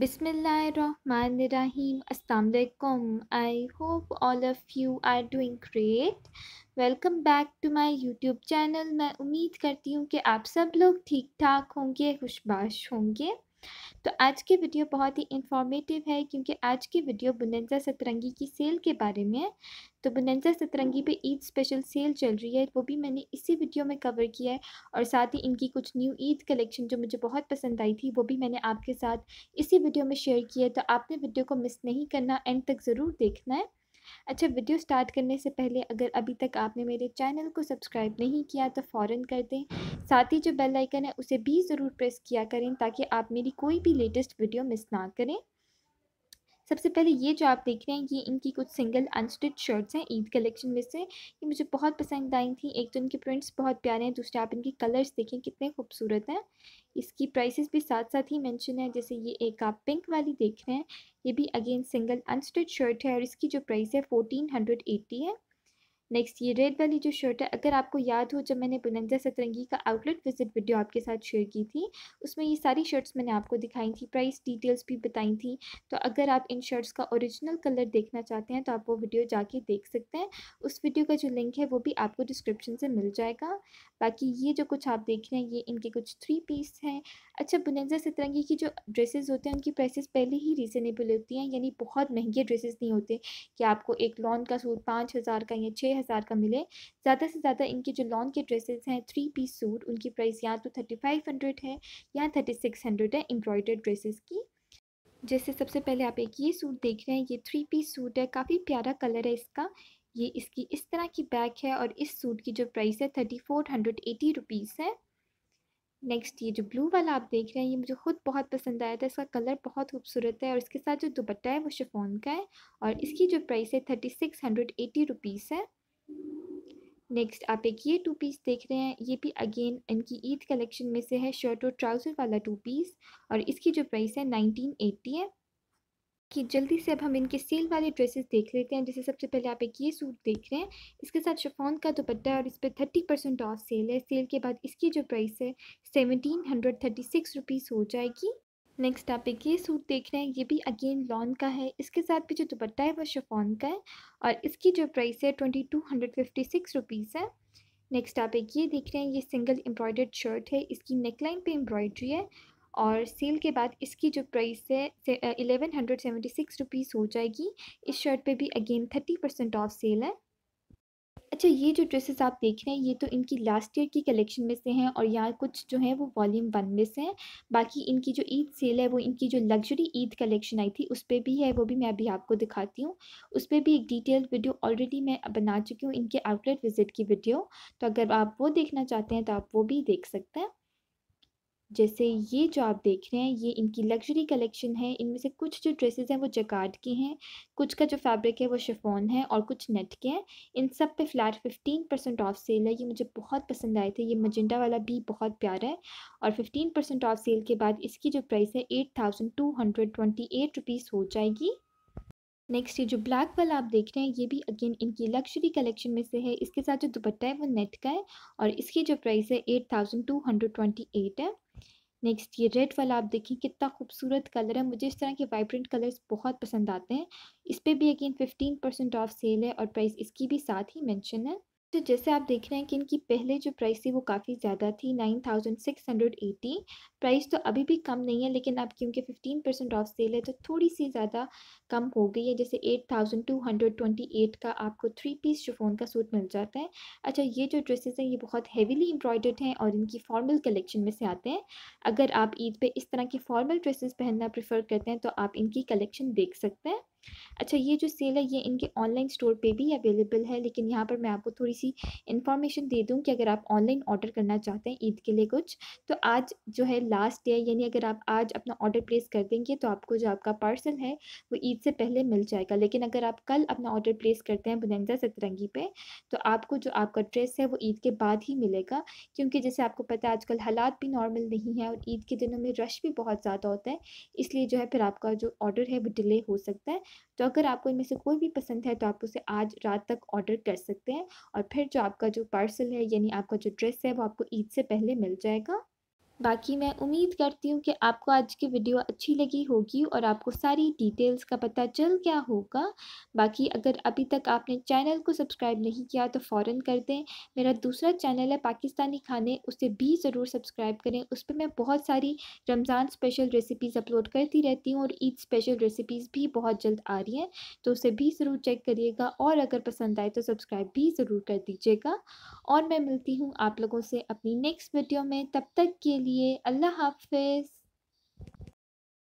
बिसमीम अलकुम I hope all of you are doing great welcome back to my YouTube channel मैं उम्मीद करती हूँ कि आप सब लोग ठीक ठाक होंगे खुशबाश होंगे तो आज की वीडियो बहुत ही इन्फॉर्मेटिव है क्योंकि आज की वीडियो बुनंजा सतरंगी की सेल के बारे में है तो बुनंजा सतरंगी पे ईद स्पेशल सेल चल रही है वो भी मैंने इसी वीडियो में कवर किया है और साथ ही इनकी कुछ न्यू ईद कलेक्शन जो मुझे बहुत पसंद आई थी वो भी मैंने आपके साथ इसी वीडियो में शेयर की है तो आपने वीडियो को मिस नहीं करना एंड तक ज़रूर देखना है अच्छा वीडियो स्टार्ट करने से पहले अगर अभी तक आपने मेरे चैनल को सब्सक्राइब नहीं किया तो फ़ौर कर दें साथ ही जो बेल आइकन है उसे भी ज़रूर प्रेस किया करें ताकि आप मेरी कोई भी लेटेस्ट वीडियो मिस ना करें सबसे पहले ये जो आप देख रहे हैं ये इनकी कुछ सिंगल अनस्टिच शर्ट्स हैं ईद कलेक्शन में से ये मुझे बहुत पसंद आई थी एक तो इनके प्रिंट्स बहुत प्यारे हैं दूसरे आप इनके कलर्स देखें कितने खूबसूरत हैं इसकी प्राइसेस भी साथ साथ ही मेंशन है जैसे ये एक आप पिंक वाली देख रहे हैं ये भी अगेन सिंगल अनस्टिच शर्ट है और इसकी जो प्राइस है फोर्टीन है नेक्स्ट ये रेड वाली जो शर्ट है अगर आपको याद हो जब मैंने बुलंदा सतरंगी का आउटलेट विजिट वीडियो आपके साथ शेयर की थी उसमें ये सारी शर्ट्स मैंने आपको दिखाई थी प्राइस डिटेल्स भी बताई थी तो अगर आप इन शर्ट्स का ओरिजिनल कलर देखना चाहते हैं तो आप वो वीडियो जाके देख सकते हैं उस वीडियो का जो लिंक है वो भी आपको डिस्क्रिप्शन से मिल जाएगा बाकी ये जो कुछ आप देख रहे हैं ये इनके कुछ थ्री पीस हैं अच्छा बुनंजा सतरंगी की जो ड्रेसेस होते हैं उनकी प्राइसेस पहले ही रीज़नेबल होती हैं यानी बहुत महंगे ड्रेसेस नहीं होते कि आपको एक लॉन का सूट पाँच हज़ार का या छः हज़ार का मिले ज़्यादा से ज़्यादा इनके जो लॉन्ग के ड्रेसेस हैं थ्री पीस सूट उनकी प्राइस या तो थर्टी फाइव हंड्रेड है या थर्टी सिक्स हंड्रेड है एम्ब्रॉयडर्ड ड्रेसेस की जैसे सबसे पहले आप एक ये सूट देख रहे हैं ये थ्री पीस सूट है काफ़ी प्यारा कलर है इसका ये इसकी इस तरह की बैक है और इस सूट की जो प्राइस है thirty four hundred eighty rupees है नेक्स्ट ये जो ब्लू वाला आप देख रहे हैं ये मुझे खुद बहुत पसंद आया था इसका कलर बहुत खूबसूरत है और इसके साथ जो दुपट्टा है वो शिफोन का है और इसकी जो प्राइस है thirty six hundred eighty rupees है नेक्स्ट आप एक ये टू पीस देख रहे हैं ये भी अगेन इनकी ईद कलेक्शन में से है शर्ट और ट्राउज़र वाला टू पीस और इसकी जो प्राइस है नाइनटीन एट्टी है कि जल्दी से अब हम इनके सेल वाले ड्रेसेस देख लेते हैं जैसे सबसे पहले आप एक ये सूट देख रहे हैं इसके साथ शफोन का दुपट्टा और इस पर थर्टी परसेंट ऑफ सेल है सेल के बाद इसकी जो प्राइस है seventeen hundred thirty six rupees हो जाएगी नेक्स्ट आप एक ये सूट देख रहे हैं ये भी अगेन लॉन का है इसके साथ भी जो दुपट्टा है वो शिफॉन का है और इसकी जो प्राइस है twenty two hundred fifty six rupees है नेक्स्ट आप एक ये देख रहे हैं ये सिंगल एम्ब्रॉयडर्ड शर्ट है इसकी नेकलाइन पे एम्ब्रॉयड्री है और सेल के बाद इसकी जो प्राइस है eleven hundred seventy six rupees हो जाएगी इस शर्ट पर भी again thirty percent off sale है अच्छा ये जो ड्रेसेस आप देख रहे हैं ये तो इनकी लास्ट ईयर की कलेक्शन में से हैं और यहाँ कुछ जो है वो वॉल्यूम वन में से हैं बाकी इनकी जो ईद सेल है वो इनकी जो लग्जरी ईद कलेक्शन आई थी उस पर भी है वो भी मैं अभी आपको दिखाती हूँ उस पर भी एक डिटेल वीडियो ऑलरेडी मैं बना चुकी हूँ इनके आउटलेट विज़िट की वीडियो तो अगर आप वो देखना चाहते हैं तो आप वो भी देख सकते हैं जैसे ये जो आप देख रहे हैं ये इनकी लग्जरी कलेक्शन है इनमें से कुछ जो ड्रेसेस हैं वो जकार्ड की हैं कुछ का जो फैब्रिक है वो शिफॉन है और कुछ नेट के हैं इन सब पे flat fifteen percent off sale है ये मुझे बहुत पसंद आए थे ये मजिंडा वाला भी बहुत प्यारा है और फिफ्टीन परसेंट ऑफ सेल के बाद इसकी जो प्राइस है eight thousand two hundred twenty eight rupees हो जाएगी नेक्स्ट ये जो ब्लैक वाला आप देख रहे हैं ये भी अगेन इनकी लग्जरी कलेक्शन में से है इसके साथ जो दुपट्टा है वो नेट का है और इसकी जो प्राइस है eight thousand two hundred twenty eight है नेक्स्ट ये रेड वाला आप देखिए कितना खूबसूरत कलर है मुझे इस तरह के वाइब्रेंट कलर्स बहुत पसंद आते हैं इस पर भी again fifteen percent off sale है और प्राइस इसकी भी साथ ही मेंशन है तो जैसे आप देख रहे हैं कि इनकी पहले जो प्राइस थी वो काफ़ी ज़्यादा थी nine thousand six hundred eighty price तो अभी भी कम नहीं है लेकिन अब क्योंकि फिफ्टीन परसेंट ऑफ सेल है तो थोड़ी सी ज़्यादा कम हो गई है जैसे eight thousand two hundred twenty eight का आपको थ्री पीस शिफोन का सूट मिल जाता है अच्छा ये जो ड्रेसेस हैं ये बहुत हेवीली एम्ब्रॉयडर्ड हैं और इनकी फॉर्मल कलेक्शन में से आते हैं अगर आप ईद पर इस तरह की फॉर्मल ड्रेसेस पहनना प्रेफर करते हैं तो आप इनकी कलेक्शन देख सकते हैं अच्छा ये जो सेल है ये इनके ऑनलाइन स्टोर पे भी अवेलेबल है लेकिन यहाँ पर मैं आपको थोड़ी सी इन्फॉर्मेशन दे दूँ कि अगर आप ऑनलाइन ऑर्डर करना चाहते हैं ईद के लिए कुछ तो आज जो है लास्ट डे यानी अगर आप आज अपना ऑर्डर प्लेस कर देंगे तो आपको जो आपका पार्सल है वो ईद से पहले मिल जाएगा लेकिन अगर आप कल अपना ऑर्डर प्लेस करते हैं बुनंदा सतरंगी पर तो आपको जो आपका ड्रेस है वो ईद के बाद ही मिलेगा क्योंकि जैसे आपको पता है आजकल हालात भी नॉर्मल नहीं है और ईद के दिनों में रश भी बहुत ज़्यादा होता है इसलिए जो है फिर आपका जो ऑर्डर है वो डिले हो सकता है तो अगर आपको इनमें से कोई भी पसंद है तो आप उसे आज रात तक ऑर्डर कर सकते हैं और फिर जो आपका जो पार्सल है यानी आपका जो ड्रेस है वो आपको ईद से पहले मिल जाएगा बाकी मैं उम्मीद करती हूँ कि आपको आज की वीडियो अच्छी लगी होगी और आपको सारी डिटेल्स का पता चल गया होगा बाकी अगर अभी तक आपने चैनल को सब्सक्राइब नहीं किया तो फ़ौर कर दें मेरा दूसरा चैनल है पाकिस्तानी खाने उसे भी ज़रूर सब्सक्राइब करें उस पर मैं बहुत सारी रमज़ान स्पेशल रेसिपीज़ अपलोड करती रहती हूँ और ईद स्पेशल रेसिपीज़ भी बहुत जल्द आ रही हैं तो उसे भी ज़रूर चेक करिएगा और अगर पसंद आए तो सब्सक्राइब भी ज़रूर कर दीजिएगा और मैं मिलती हूँ आप लोगों से अपनी नेक्स्ट वीडियो में तब तक के लिए लिए अल्लाह हाफिज़